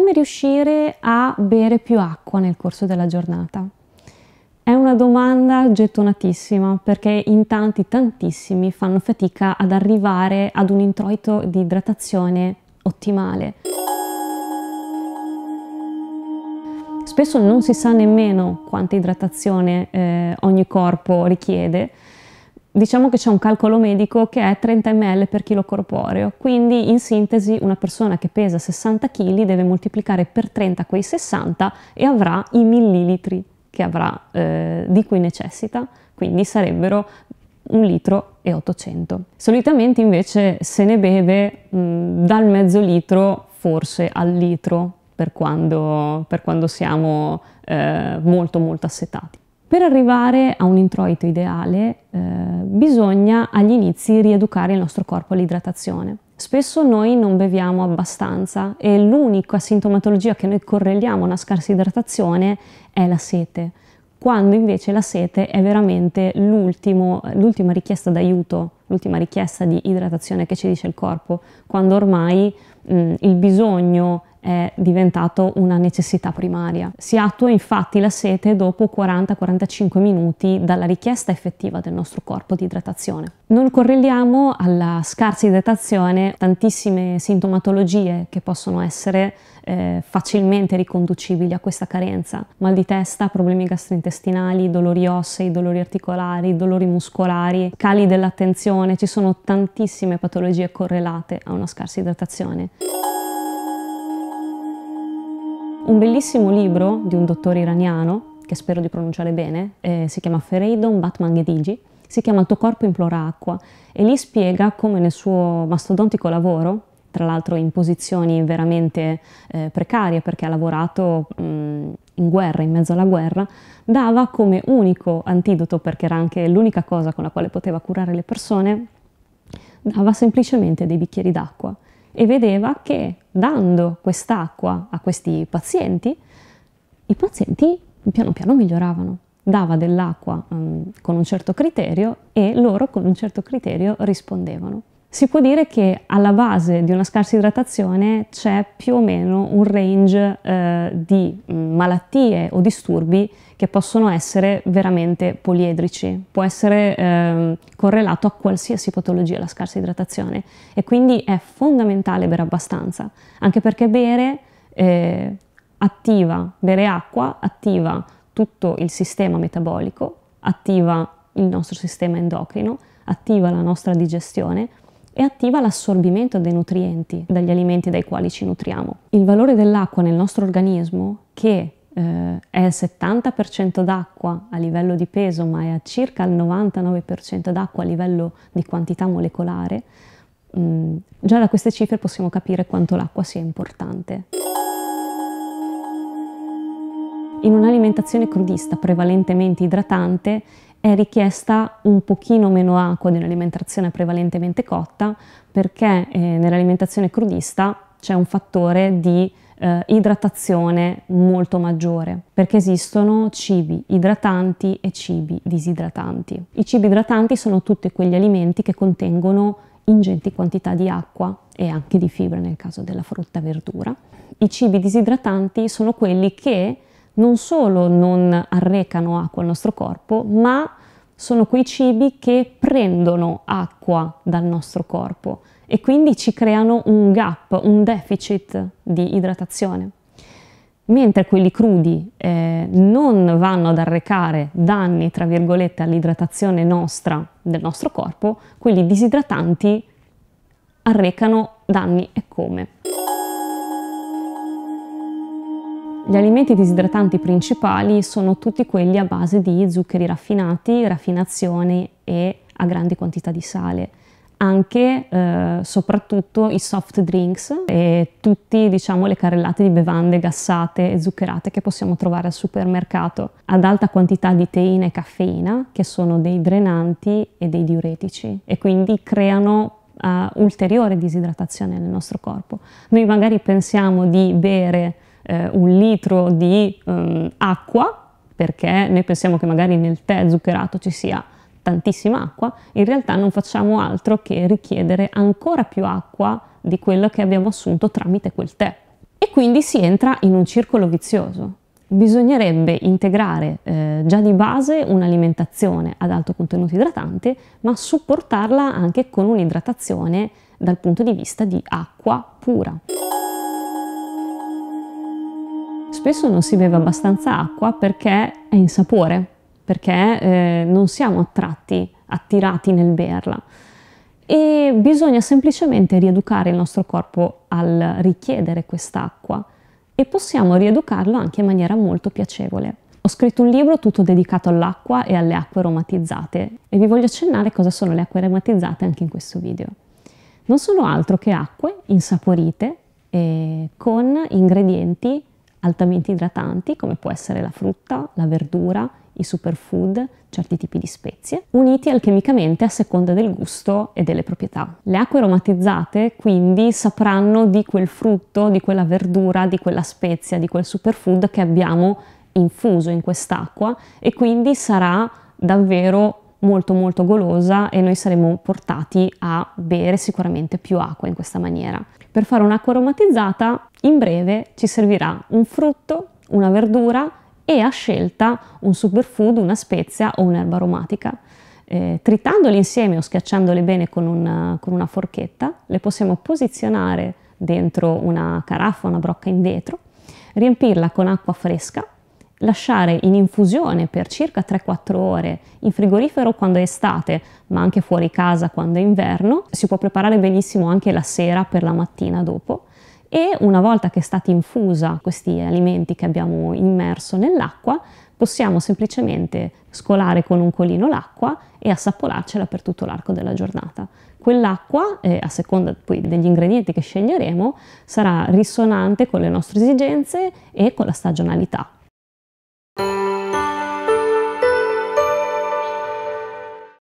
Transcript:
come riuscire a bere più acqua nel corso della giornata? È una domanda gettonatissima perché in tanti, tantissimi fanno fatica ad arrivare ad un introito di idratazione ottimale. Spesso non si sa nemmeno quanta idratazione eh, ogni corpo richiede, diciamo che c'è un calcolo medico che è 30 ml per chilo corporeo, quindi in sintesi una persona che pesa 60 kg deve moltiplicare per 30 quei 60 e avrà i millilitri che avrà, eh, di cui necessita, quindi sarebbero un litro e 800. Solitamente invece se ne beve mh, mm, dal mezzo litro forse al litro per quando, per quando siamo eh, molto molto assetati. Per arrivare a un introito ideale eh, bisogna agli inizi rieducare il nostro corpo all'idratazione. Spesso noi non beviamo abbastanza e l'unica sintomatologia che noi correliamo a una scarsa idratazione è la sete, quando invece la sete è veramente l'ultima richiesta d'aiuto, l'ultima richiesta di idratazione che ci dice il corpo, quando ormai mh, mm, il bisogno è diventato una necessità primaria. Si attua infatti la sete dopo 40-45 minuti dalla richiesta effettiva del nostro corpo di idratazione. Non correliamo alla scarsa idratazione tantissime sintomatologie che possono essere eh, facilmente riconducibili a questa carenza, mal di testa, problemi gastrointestinali, dolori ossei, dolori articolari, dolori muscolari, cali dell'attenzione, ci sono tantissime patologie correlate a una scarsa idratazione. Un bellissimo libro di un dottore iraniano, che spero di pronunciare bene, eh, si chiama Fereidon Batman Ghedigi, si chiama Il tuo corpo implora acqua e lì spiega come nel suo mastodontico lavoro, tra l'altro in posizioni veramente eh, precarie perché ha lavorato mh, in guerra, in mezzo alla guerra, dava come unico antidoto, perché era anche l'unica cosa con la quale poteva curare le persone, dava semplicemente dei bicchieri d'acqua e vedeva che dando quest'acqua a questi pazienti, i pazienti piano piano miglioravano. Dava dell'acqua um, con un certo criterio e loro con un certo criterio rispondevano si può dire che alla base di una scarsa idratazione c'è più o meno un range eh, di mm, malattie o disturbi che possono essere veramente poliedrici, può essere eh, correlato a qualsiasi patologia la scarsa idratazione e quindi è fondamentale bere abbastanza, anche perché bere eh, attiva, bere acqua attiva tutto il sistema metabolico, attiva il nostro sistema endocrino, attiva la nostra digestione e attiva l'assorbimento dei nutrienti dagli alimenti dai quali ci nutriamo. Il valore dell'acqua nel nostro organismo, che eh, è il 70% d'acqua a livello di peso, ma è a circa il 99% d'acqua a livello di quantità molecolare, mh, mm, già da queste cifre possiamo capire quanto l'acqua sia importante. In un'alimentazione crudista prevalentemente idratante, è richiesta un pochino meno acqua di un'alimentazione prevalentemente cotta perché eh, nell'alimentazione crudista c'è un fattore di eh, idratazione molto maggiore perché esistono cibi idratanti e cibi disidratanti. I cibi idratanti sono tutti quegli alimenti che contengono ingenti quantità di acqua e anche di fibre nel caso della frutta e verdura. I cibi disidratanti sono quelli che non solo non arrecano acqua al nostro corpo, ma sono quei cibi che prendono acqua dal nostro corpo e quindi ci creano un gap, un deficit di idratazione. Mentre quelli crudi eh, non vanno ad arrecare danni, tra virgolette, all'idratazione nostra del nostro corpo, quelli disidratanti arrecano danni e come. Gli alimenti disidratanti principali sono tutti quelli a base di zuccheri raffinati, raffinazioni e a grandi quantità di sale anche eh, soprattutto i soft drinks e tutte diciamo, le carrellate di bevande gassate e zuccherate che possiamo trovare al supermercato ad alta quantità di teina e caffeina che sono dei drenanti e dei diuretici e quindi creano uh, ulteriore disidratazione nel nostro corpo. Noi magari pensiamo di bere eh, un litro di um, acqua, perché noi pensiamo che magari nel tè zuccherato ci sia tantissima acqua, in realtà non facciamo altro che richiedere ancora più acqua di quella che abbiamo assunto tramite quel tè. E quindi si entra in un circolo vizioso. Bisognerebbe integrare eh, già di base un'alimentazione ad alto contenuto idratante, ma supportarla anche con un'idratazione dal punto di vista di acqua pura. Spesso non si beve abbastanza acqua perché è insapore, perché eh, non siamo attratti, attirati nel berla e bisogna semplicemente rieducare il nostro corpo al richiedere quest'acqua e possiamo rieducarlo anche in maniera molto piacevole. Ho scritto un libro tutto dedicato all'acqua e alle acque aromatizzate e vi voglio accennare cosa sono le acque aromatizzate anche in questo video. Non sono altro che acque insaporite eh, con ingredienti altamente idratanti come può essere la frutta, la verdura, i superfood, certi tipi di spezie, uniti alchemicamente a seconda del gusto e delle proprietà. Le acque aromatizzate quindi sapranno di quel frutto, di quella verdura, di quella spezia, di quel superfood che abbiamo infuso in quest'acqua e quindi sarà davvero molto molto golosa e noi saremo portati a bere sicuramente più acqua in questa maniera. Per fare un'acqua aromatizzata in breve ci servirà un frutto, una verdura e a scelta un superfood, una spezia o un'erba aromatica. Eh, tritandoli insieme o schiacciandole bene con una, con una forchetta le possiamo posizionare dentro una caraffa, una brocca in vetro, riempirla con acqua fresca lasciare in infusione per circa 3-4 ore in frigorifero quando è estate, ma anche fuori casa quando è inverno. Si può preparare benissimo anche la sera per la mattina dopo e una volta che è stata infusa questi alimenti che abbiamo immerso nell'acqua, possiamo semplicemente scolare con un colino l'acqua e assaporarcela per tutto l'arco della giornata. Quell'acqua, eh, a seconda poi degli ingredienti che sceglieremo, sarà risonante con le nostre esigenze e con la stagionalità.